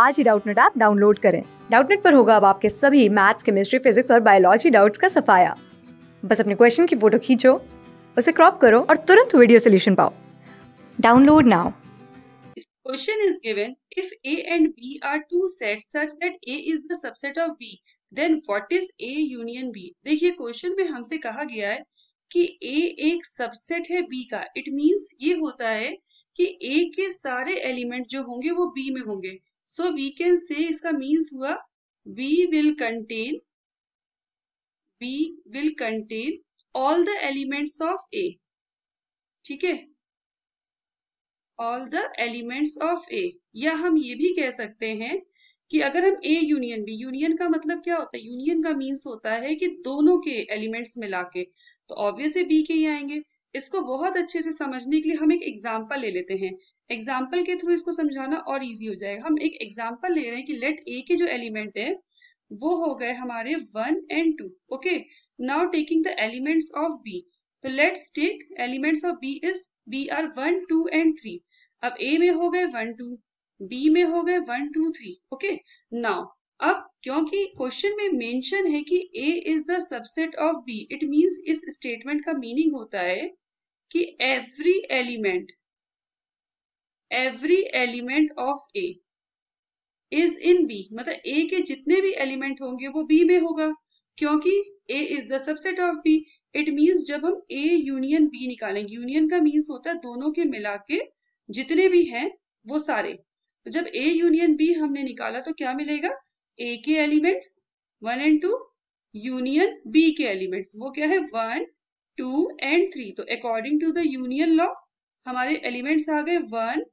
आज ही Doubtnut app download करें डाउटनेट पर होगा अब आपके सभी मैथ्स केमिस्ट्री फिजिक्स और बायोलॉजी डाउट्स का सफाया बस अपने क्वेश्चन की फोटो खींचो उसे क्रॉप करो और तुरंत वीडियो सोल्यूशन पाओ download now Question is given if A and B are two sets such that A is the subset of B, then what is A union B? देखिए question में हमसे कहा गया है कि A एक सबसेट है B का इट मींस ये होता है कि A के सारे एलिमेंट जो होंगे वो B में होंगे सो वी कैन से इसका मीन्स हुआ we will contain we will contain all the elements of A ठीक है all the elements of A या हम ये भी कह सकते हैं कि अगर हम ए यूनियन बी यूनियन का मतलब क्या होता है यूनियन का मीन्स होता है कि दोनों के एलिमेंट्स मिला के तो ऑब्वियसली बी के ही आएंगे इसको बहुत अच्छे से समझने के लिए हम एक एग्जाम्पल ले लेते हैं एग्जाम्पल के थ्रू इसको समझाना और इजी हो जाएगा हम एक एग्जाम्पल ले रहे हैं कि लेट ए के जो एलिमेंट है वो हो गए हमारे one and two okay now taking the elements of B तो let's take elements of B is B are one two and three अब ए में हो गए वन टू बी में हो गए one two three okay now अब क्योंकि क्वेश्चन में मेंशन है कि A is the subset of B it means इस स्टेटमेंट का मीनिंग होता है कि every element every element of A is in B मतलब ए के जितने भी एलिमेंट होंगे वो बी में होगा क्योंकि A is the subset of B it means जब हम ए यूनियन बी निकालेंगे यूनियन का मीन्स होता है दोनों के मिला के जितने भी हैं वो सारे जब ए यूनियन बी हमने निकाला तो क्या मिलेगा ए के elements one and two union B के एलिमेंट्स वो क्या है वन टू एंड थ्री तो according to the union law हमारे एलिमेंट्स आ गए वन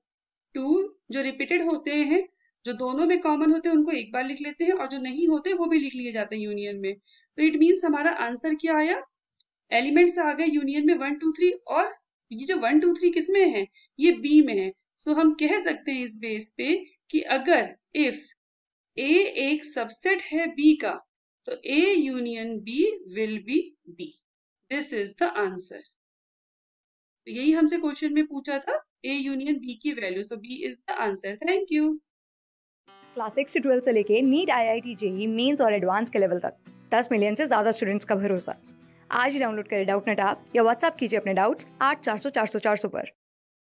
टू जो रिपीटेड होते हैं जो दोनों में कॉमन होते हैं उनको एक बार लिख लेते हैं और जो नहीं होते वो भी लिख लिए जाते हैं यूनियन में तो इट मीन्स हमारा आंसर क्या आया एलिमेंट्स आ गए यूनियन में वन टू थ्री और ये जो वन टू थ्री किसमें है ये बी में है सो so, हम कह सकते हैं इस बेस पे कि अगर इफ ए एक सबसेट है बी का तो A union B will be B this is the answer तो यही हमसे क्वेश्चन में पूछा था ए यूनियन बी की value so B is the answer thank you class six से ट्वेल्व से लेके NEET I I T JEE mains और एडवांस के लेवल तक दस मिलियन से ज्यादा स्टूडेंट्स का भरोसा आज ही डाउनलोड करें डाउट नेट ऐप या व्हाट्सएप कीजिए अपने डाउट्स आठ चार सौ चार सौ चार सौ पर